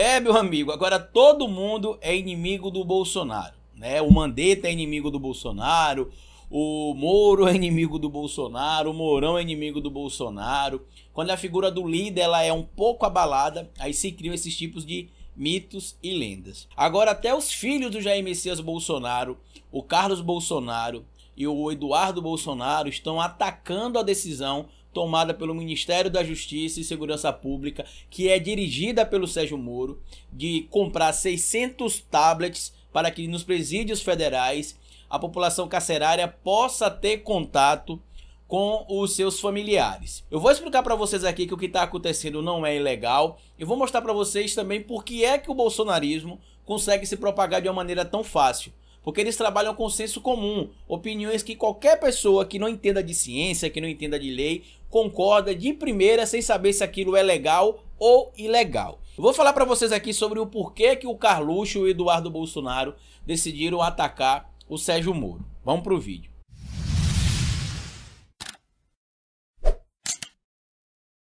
É, meu amigo, agora todo mundo é inimigo do Bolsonaro, né? O Mandetta é inimigo do Bolsonaro, o Moro é inimigo do Bolsonaro, o Mourão é inimigo do Bolsonaro. Quando a figura do líder ela é um pouco abalada, aí se criam esses tipos de mitos e lendas. Agora até os filhos do Jair Messias Bolsonaro, o Carlos Bolsonaro e o Eduardo Bolsonaro estão atacando a decisão tomada pelo Ministério da Justiça e Segurança Pública, que é dirigida pelo Sérgio Moro, de comprar 600 tablets para que nos presídios federais a população carcerária possa ter contato com os seus familiares. Eu vou explicar para vocês aqui que o que está acontecendo não é ilegal e vou mostrar para vocês também por que é que o bolsonarismo consegue se propagar de uma maneira tão fácil. Porque eles trabalham com senso comum, opiniões que qualquer pessoa que não entenda de ciência, que não entenda de lei, concorda de primeira sem saber se aquilo é legal ou ilegal. vou falar para vocês aqui sobre o porquê que o Carluxo e o Eduardo Bolsonaro decidiram atacar o Sérgio Moro. Vamos pro vídeo.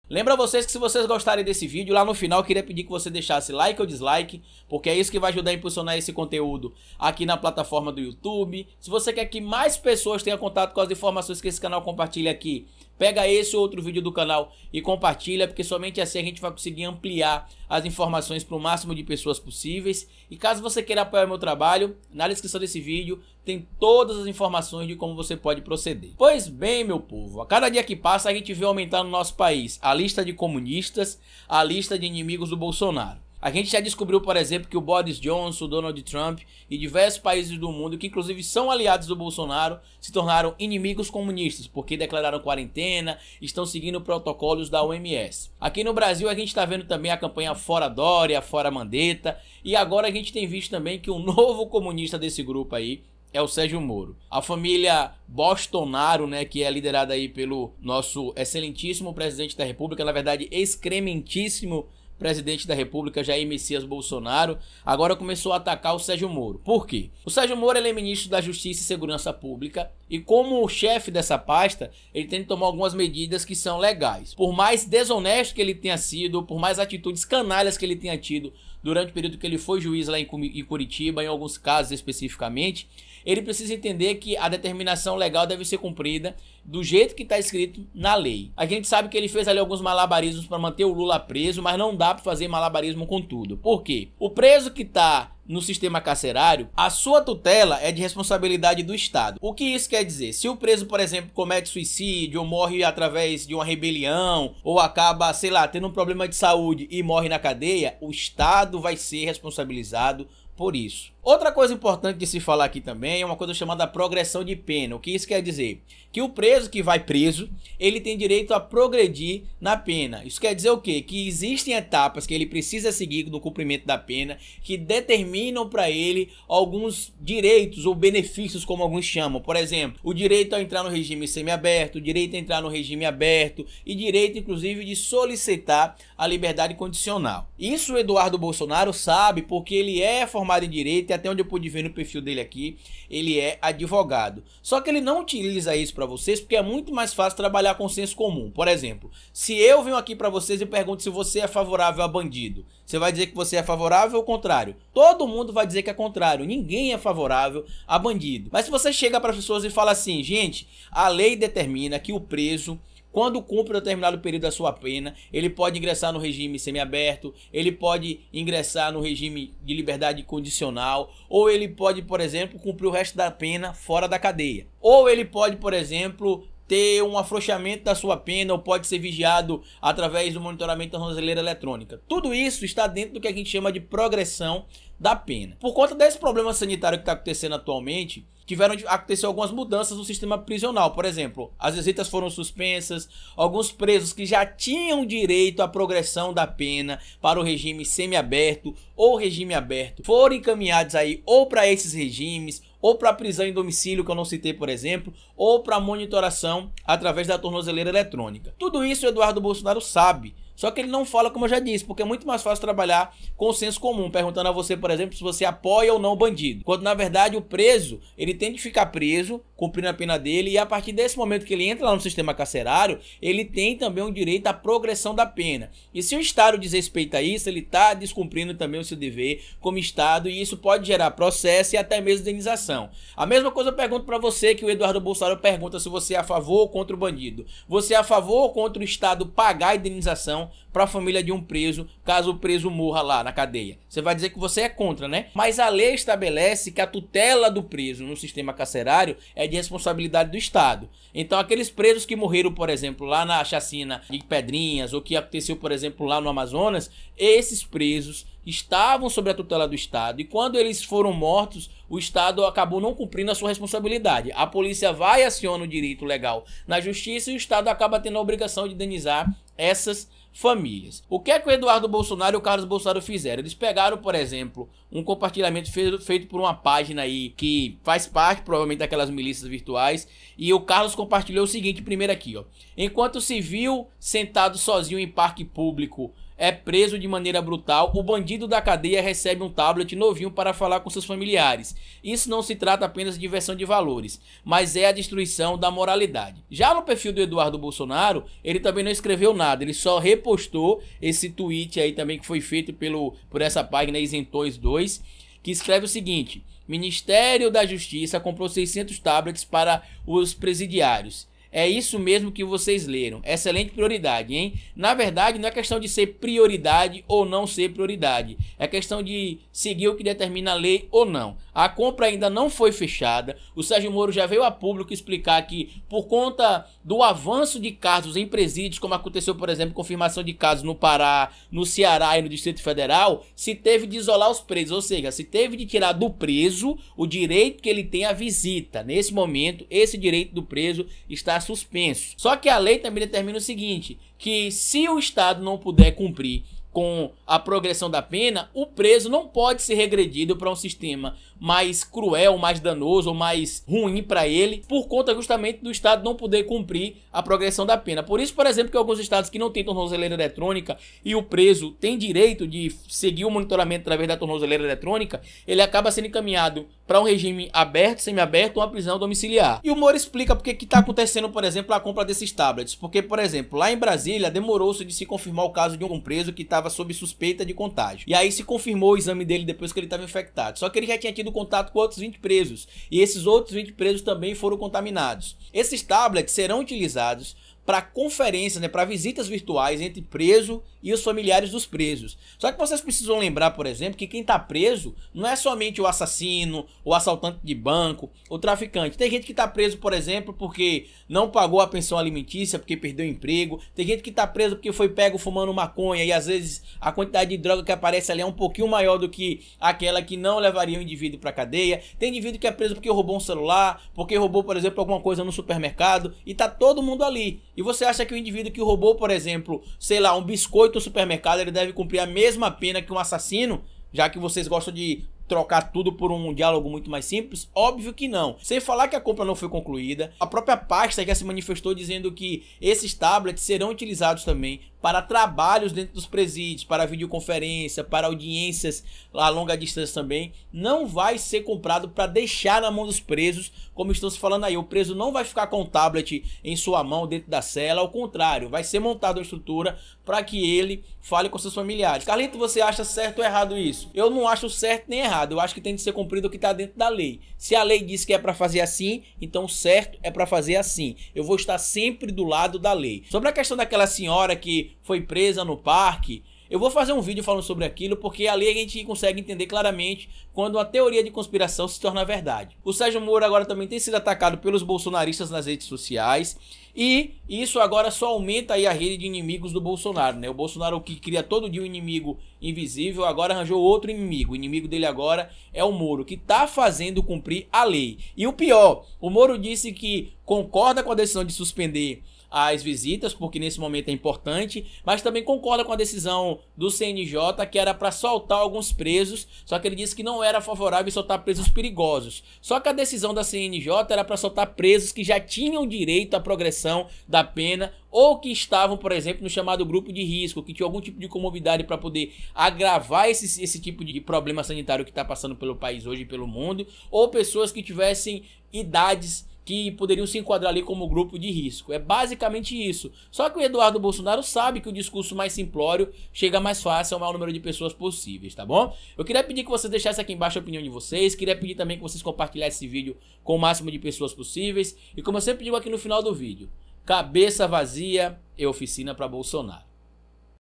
Lembra vocês que se vocês gostarem desse vídeo, lá no final eu queria pedir que você deixasse like ou dislike, porque é isso que vai ajudar a impulsionar esse conteúdo aqui na plataforma do YouTube. Se você quer que mais pessoas tenham contato com as informações que esse canal compartilha aqui, Pega esse outro vídeo do canal e compartilha, porque somente assim a gente vai conseguir ampliar as informações para o máximo de pessoas possíveis. E caso você queira apoiar meu trabalho, na descrição desse vídeo tem todas as informações de como você pode proceder. Pois bem, meu povo, a cada dia que passa a gente vê aumentar no nosso país a lista de comunistas, a lista de inimigos do Bolsonaro. A gente já descobriu, por exemplo, que o Boris Johnson, o Donald Trump e diversos países do mundo, que inclusive são aliados do Bolsonaro, se tornaram inimigos comunistas, porque declararam quarentena, estão seguindo protocolos da OMS. Aqui no Brasil, a gente está vendo também a campanha Fora Dória, Fora Mandetta, e agora a gente tem visto também que o um novo comunista desse grupo aí, é o Sérgio Moro. A família Bolsonaro, né, que é liderada aí pelo nosso excelentíssimo presidente da República, na verdade, excrementíssimo presidente da República Jair Messias Bolsonaro, agora começou a atacar o Sérgio Moro. Por quê? O Sérgio Moro é ministro da Justiça e Segurança Pública e como chefe dessa pasta, ele tem que tomar algumas medidas que são legais. Por mais desonesto que ele tenha sido, por mais atitudes canalhas que ele tenha tido durante o período que ele foi juiz lá em Curitiba, em alguns casos especificamente, ele precisa entender que a determinação legal deve ser cumprida do jeito que está escrito na lei. A gente sabe que ele fez ali alguns malabarismos para manter o Lula preso, mas não dá para fazer malabarismo com tudo. Por quê? O preso que está no sistema carcerário, a sua tutela é de responsabilidade do Estado. O que isso quer dizer? Se o preso, por exemplo, comete suicídio ou morre através de uma rebelião ou acaba, sei lá, tendo um problema de saúde e morre na cadeia, o Estado vai ser responsabilizado por isso. Outra coisa importante de se falar aqui também é uma coisa chamada progressão de pena. O que isso quer dizer? Que o preso que vai preso, ele tem direito a progredir na pena. Isso quer dizer o quê? Que existem etapas que ele precisa seguir no cumprimento da pena que determinam para ele alguns direitos ou benefícios, como alguns chamam. Por exemplo, o direito a entrar no regime semiaberto, o direito a entrar no regime aberto e direito, inclusive, de solicitar a liberdade condicional. Isso o Eduardo Bolsonaro sabe porque ele é formado em direito até onde eu pude ver no perfil dele aqui, ele é advogado. Só que ele não utiliza isso para vocês porque é muito mais fácil trabalhar com senso comum. Por exemplo, se eu venho aqui para vocês e pergunto se você é favorável a bandido, você vai dizer que você é favorável ou contrário? Todo mundo vai dizer que é contrário. Ninguém é favorável a bandido. Mas se você chega para as pessoas e fala assim, gente, a lei determina que o preso quando cumpre um determinado período da sua pena, ele pode ingressar no regime semiaberto, ele pode ingressar no regime de liberdade condicional, ou ele pode, por exemplo, cumprir o resto da pena fora da cadeia. Ou ele pode, por exemplo, ter um afrouxamento da sua pena ou pode ser vigiado através do monitoramento da tornozeleira eletrônica. Tudo isso está dentro do que a gente chama de progressão da pena. Por conta desse problema sanitário que está acontecendo atualmente, tiveram de acontecer algumas mudanças no sistema prisional. Por exemplo, as visitas foram suspensas, alguns presos que já tinham direito à progressão da pena para o regime semiaberto ou regime aberto foram encaminhados aí ou para esses regimes ou para prisão em domicílio, que eu não citei, por exemplo, ou para monitoração através da tornozeleira eletrônica. Tudo isso o Eduardo Bolsonaro sabe só que ele não fala, como eu já disse, porque é muito mais fácil trabalhar com o senso comum, perguntando a você, por exemplo, se você apoia ou não o bandido. Quando na verdade o preso, ele tem de ficar preso, cumprindo a pena dele, e a partir desse momento que ele entra lá no sistema carcerário, ele tem também o um direito à progressão da pena. E se o Estado desrespeita isso, ele está descumprindo também o seu dever como Estado, e isso pode gerar processo e até mesmo indenização. A mesma coisa eu pergunto para você que o Eduardo Bolsonaro pergunta se você é a favor ou contra o bandido. Você é a favor ou contra o Estado pagar a indenização para a família de um preso, caso o preso morra lá na cadeia. Você vai dizer que você é contra, né? Mas a lei estabelece que a tutela do preso no sistema carcerário é de responsabilidade do Estado. Então, aqueles presos que morreram, por exemplo, lá na chacina de Pedrinhas ou que aconteceu, por exemplo, lá no Amazonas, esses presos estavam sob a tutela do Estado e quando eles foram mortos, o Estado acabou não cumprindo a sua responsabilidade. A polícia vai e aciona o direito legal na justiça e o Estado acaba tendo a obrigação de indenizar essas famílias. O que é que o Eduardo Bolsonaro e o Carlos Bolsonaro fizeram? Eles pegaram, por exemplo, um compartilhamento feito por uma página aí que faz parte, provavelmente, daquelas milícias virtuais. E o Carlos compartilhou o seguinte, primeiro aqui, ó. Enquanto se viu sentado sozinho em parque público é preso de maneira brutal, o bandido da cadeia recebe um tablet novinho para falar com seus familiares. Isso não se trata apenas de diversão de valores, mas é a destruição da moralidade. Já no perfil do Eduardo Bolsonaro, ele também não escreveu nada, ele só repostou esse tweet aí também que foi feito pelo, por essa página Isentões 2, que escreve o seguinte: Ministério da Justiça comprou 600 tablets para os presidiários. É isso mesmo que vocês leram. Excelente prioridade, hein? Na verdade, não é questão de ser prioridade ou não ser prioridade. É questão de seguir o que determina a lei ou não. A compra ainda não foi fechada. O Sérgio Moro já veio a público explicar que, por conta do avanço de casos em presídios, como aconteceu, por exemplo, confirmação de casos no Pará, no Ceará e no Distrito Federal, se teve de isolar os presos, ou seja, se teve de tirar do preso o direito que ele tem à visita. Nesse momento, esse direito do preso está ficar suspenso. Só que a lei também determina o seguinte, que se o Estado não puder cumprir com a progressão da pena, o preso não pode ser regredido para um sistema mais cruel, mais danoso ou mais ruim para ele, por conta justamente do Estado não poder cumprir a progressão da pena. Por isso, por exemplo, que alguns estados que não têm tornozeleira eletrônica e o preso tem direito de seguir o monitoramento através da tornozeleira eletrônica, ele acaba sendo encaminhado para um regime aberto, semiaberto ou uma prisão domiciliar. E o Moro explica porque que está acontecendo, por exemplo, a compra desses tablets. Porque, por exemplo, lá em Brasília demorou-se de se confirmar o caso de um preso que estava estava sob suspeita de contágio. E aí se confirmou o exame dele depois que ele estava infectado. Só que ele já tinha tido contato com outros 20 presos. E esses outros 20 presos também foram contaminados. Esses tablets serão utilizados para conferências, né, para visitas virtuais entre preso e os familiares dos presos. Só que vocês precisam lembrar, por exemplo, que quem está preso não é somente o assassino, o assaltante de banco, o traficante. Tem gente que está preso, por exemplo, porque não pagou a pensão alimentícia, porque perdeu o emprego. Tem gente que está preso porque foi pego fumando maconha e às vezes a quantidade de droga que aparece ali é um pouquinho maior do que aquela que não levaria o indivíduo para cadeia. Tem indivíduo que é preso porque roubou um celular, porque roubou, por exemplo, alguma coisa no supermercado e tá todo mundo ali. E você acha que o indivíduo que roubou, por exemplo, sei lá, um biscoito no supermercado, ele deve cumprir a mesma pena que um assassino? Já que vocês gostam de trocar tudo por um diálogo muito mais simples? Óbvio que não. Sem falar que a compra não foi concluída, a própria pasta já se manifestou dizendo que esses tablets serão utilizados também para trabalhos dentro dos presídios, para videoconferência, para audiências a longa distância também, não vai ser comprado para deixar na mão dos presos, como estão se falando aí. O preso não vai ficar com o tablet em sua mão dentro da cela, ao contrário, vai ser montada uma estrutura para que ele fale com seus familiares. Carlito, você acha certo ou errado isso? Eu não acho certo nem errado errado. Eu acho que tem de ser cumprido o que está dentro da lei. Se a lei diz que é para fazer assim, então certo é para fazer assim. Eu vou estar sempre do lado da lei. Sobre a questão daquela senhora que foi presa no parque, eu vou fazer um vídeo falando sobre aquilo porque ali a gente consegue entender claramente quando uma teoria de conspiração se torna verdade. O Sérgio Moro agora também tem sido atacado pelos bolsonaristas nas redes sociais e isso agora só aumenta aí a rede de inimigos do Bolsonaro, né? O Bolsonaro que cria todo dia um inimigo invisível, agora arranjou outro inimigo. O inimigo dele agora é o Moro, que tá fazendo cumprir a lei. E o pior, o Moro disse que concorda com a decisão de suspender as visitas, porque nesse momento é importante, mas também concorda com a decisão do CNJ que era para soltar alguns presos, só que ele disse que não era favorável soltar presos perigosos. Só que a decisão da CNJ era para soltar presos que já tinham direito à progressão da pena ou que estavam, por exemplo, no chamado grupo de risco, que tinha algum tipo de comorbidade para poder agravar esse, esse tipo de problema sanitário que está passando pelo país hoje e pelo mundo, ou pessoas que tivessem idades que poderiam se enquadrar ali como grupo de risco. É basicamente isso. Só que o Eduardo Bolsonaro sabe que o discurso mais simplório chega mais fácil ao maior número de pessoas possíveis, tá bom? Eu queria pedir que vocês deixassem aqui embaixo a opinião de vocês, queria pedir também que vocês compartilhassem esse vídeo com o máximo de pessoas possíveis, e como eu sempre digo aqui no final do vídeo, cabeça vazia e é oficina para Bolsonaro.